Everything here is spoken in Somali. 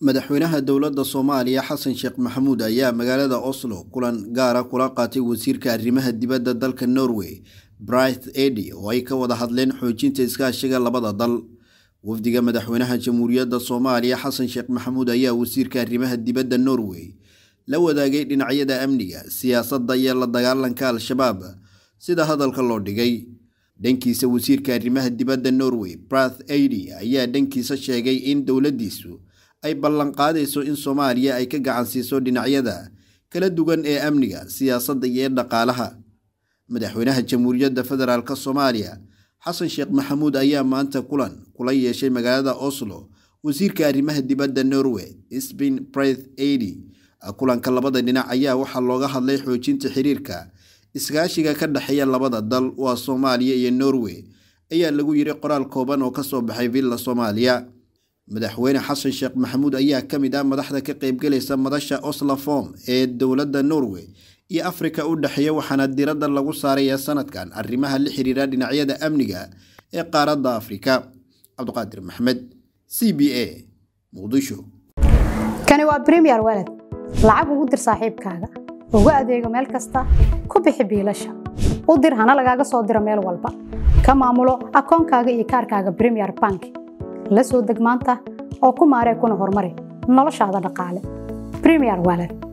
madaxweynaha dowladda soomaaliya xasan sheekh maxamuud ayaa magaalada oslo kulan gaara kula qaatay wasiirka arrimaha dibadda dalka norway bright edi oo ay ka wada hadleen xoojinta iskaashiga labada dal wafdiga madaxweynaha jamhuuriyadda soomaaliya xasan sheekh maxamuud ayaa wasiirka arrimaha dibadda norway la wadaagay dhinacyada amniga siyaasadda iyo la dagaalanka al-shabaab sida hadalka loo dhigay dhankiisa wasiirka arrimaha dibadda norway brath edi ayaa dhankiisa sheegay in dowladdiisu ay ballanqaadayso in soomaaliya ay ka gacansiiso dhinacyada kala duwan ee amniga siyaasadda iyo dhaqaalaha madaxweynaha jamhuuriyadda federaalka soomaaliya xasan sheekh maxamuud ayaa maanta kulan kula yeeshay magaalada oslo wasiirka arrimaha dibadda norway sbin brith edi kulanka labada dhinac ayaa waxaa looga hadlay xoojinta xiriirka iskaashiga ka dhexeeya labada dal waa soomaaliya iyo norway ayaa lagu yiri qoraal kooban oo kasoo baxay villa soomaaliya madaxweyne xasan sheekh maxamuud ayaa ka mid ah madaxda ka qaybgelaysa madasha oslafom ee dowladda norway iyo afrika u dhexeeya waxaana diradda lagu saarayaa sanadkan arrimaha la xiriira dhinacyada amniga ee qaaradda afrika cabdiqaadir maxmed c b a muqdisho kani waa bremier weled lacag ugu dir saaxiibkaaga uga adeego meel kasta ku bixi biilasha u dir hana lagaaga soo diro meel walba ka maamulo akoonkaaga iyo kaarkaaga bremier bank la soo deg maanta oo ku maaree kuna horumari noloshaada dhaqaale premier walan